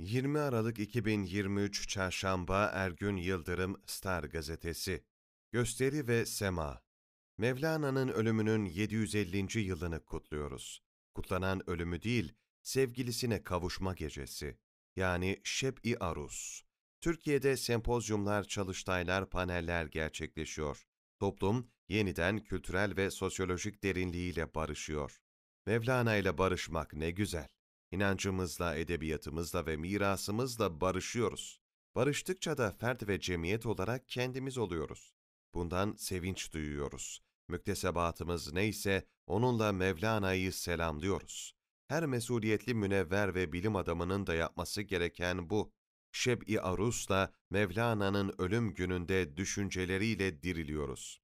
20 Aralık 2023 Çarşamba Ergün Yıldırım Star Gazetesi Gösteri ve Sema Mevlana'nın ölümünün 750. yılını kutluyoruz. Kutlanan ölümü değil, sevgilisine kavuşma gecesi. Yani Şeb-i Arus. Türkiye'de sempozyumlar, çalıştaylar, paneller gerçekleşiyor. Toplum yeniden kültürel ve sosyolojik derinliğiyle barışıyor. Mevlana ile barışmak ne güzel. İnancımızla, edebiyatımızla ve mirasımızla barışıyoruz. Barıştıkça da fert ve cemiyet olarak kendimiz oluyoruz. Bundan sevinç duyuyoruz. Müktesebatımız neyse onunla Mevlana'yı selamlıyoruz. Her mesuliyetli münevver ve bilim adamının da yapması gereken bu. Şeb-i Arus'la Mevlana'nın ölüm gününde düşünceleriyle diriliyoruz.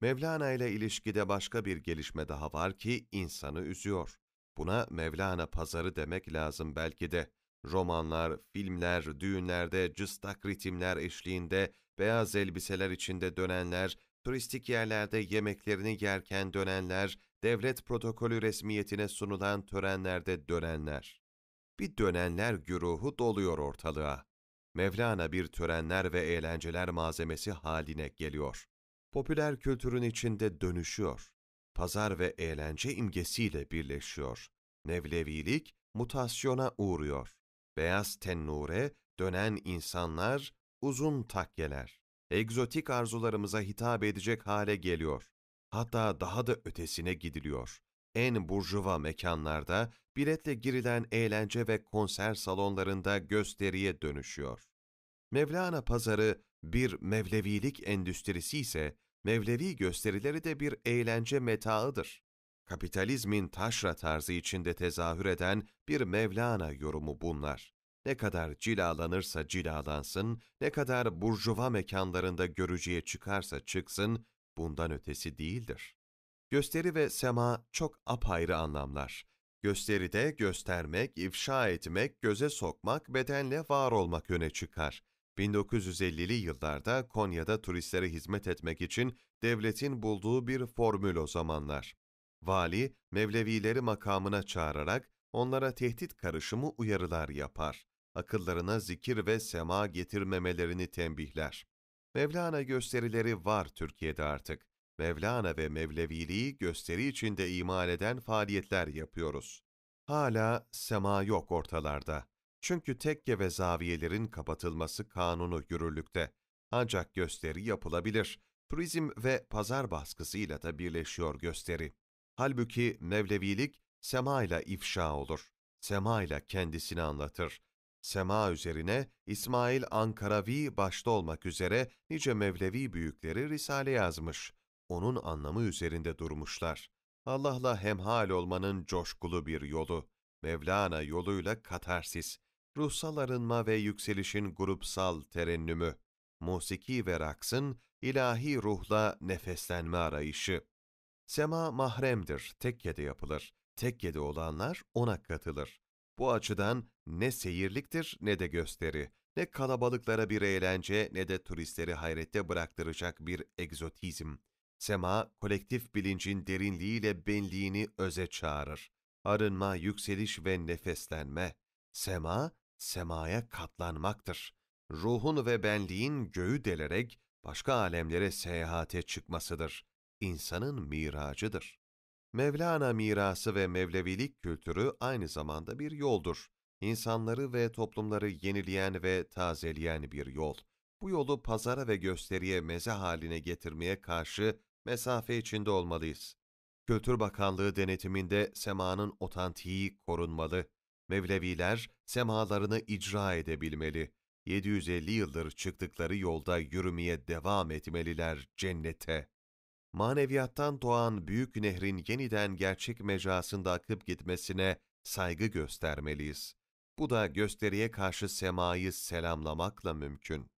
Mevlana ile ilişkide başka bir gelişme daha var ki insanı üzüyor. Buna Mevlana pazarı demek lazım belki de. Romanlar, filmler, düğünlerde, cıstak ritimler eşliğinde, beyaz elbiseler içinde dönenler, turistik yerlerde yemeklerini yerken dönenler, devlet protokolü resmiyetine sunulan törenlerde dönenler. Bir dönenler güruhu doluyor ortalığa. Mevlana bir törenler ve eğlenceler malzemesi haline geliyor. Popüler kültürün içinde dönüşüyor pazar ve eğlence imgesiyle birleşiyor. Nevlevilik mutasyona uğruyor. Beyaz tennure, dönen insanlar, uzun takyeler. Egzotik arzularımıza hitap edecek hale geliyor. Hatta daha da ötesine gidiliyor. En burjuva mekanlarda biletle girilen eğlence ve konser salonlarında gösteriye dönüşüyor. Mevlana pazarı bir mevlevilik endüstrisi ise Mevlevi gösterileri de bir eğlence metağıdır. Kapitalizmin taşra tarzı içinde tezahür eden bir Mevlana yorumu bunlar. Ne kadar cilalanırsa cilalansın, ne kadar burjuva mekanlarında görücüye çıkarsa çıksın, bundan ötesi değildir. Gösteri ve sema çok apayrı anlamlar. Gösteride göstermek, ifşa etmek, göze sokmak, bedenle var olmak öne çıkar. 1950'li yıllarda Konya'da turistlere hizmet etmek için devletin bulduğu bir formül o zamanlar. Vali, Mevlevileri makamına çağırarak onlara tehdit karışımı uyarılar yapar. Akıllarına zikir ve sema getirmemelerini tembihler. Mevlana gösterileri var Türkiye'de artık. Mevlana ve Mevleviliği gösteri içinde imal eden faaliyetler yapıyoruz. Hala sema yok ortalarda. Çünkü tekke ve zaviyelerin kapatılması kanunu yürürlükte. Ancak gösteri yapılabilir. Turizm ve pazar baskısıyla da birleşiyor gösteri. Halbuki Mevlevilik sema ile ifşa olur. Sema ile kendisini anlatır. Sema üzerine İsmail Ankaravi başta olmak üzere nice Mevlevi büyükleri risale yazmış. Onun anlamı üzerinde durmuşlar. Allah'la hemhal olmanın coşkulu bir yolu. Mevlana yoluyla katarsis, ruhsal arınma ve yükselişin grupsal terennümü, musiki ve raksın ilahi ruhla nefeslenme arayışı. Sema mahremdir, tekkede yapılır. Tekkede olanlar ona katılır. Bu açıdan ne seyirliktir ne de gösteri, ne kalabalıklara bir eğlence ne de turistleri hayrette bıraktıracak bir egzotizm. Sema, kolektif bilincin derinliğiyle benliğini öze çağırır. Arınma, yükseliş ve nefeslenme. Sema, semaya katlanmaktır. Ruhun ve benliğin göğü delerek başka alemlere seyahate çıkmasıdır. İnsanın miracıdır. Mevlana mirası ve Mevlevilik kültürü aynı zamanda bir yoldur. İnsanları ve toplumları yenileyen ve tazeleyen bir yol. Bu yolu pazara ve gösteriye meze haline getirmeye karşı mesafe içinde olmalıyız. Kültür Bakanlığı denetiminde semanın otantiği korunmalı. Mevleviler semalarını icra edebilmeli. 750 yıldır çıktıkları yolda yürümeye devam etmeliler cennete. Maneviyattan doğan büyük nehrin yeniden gerçek mecrasında akıp gitmesine saygı göstermeliyiz. Bu da gösteriye karşı semayı selamlamakla mümkün.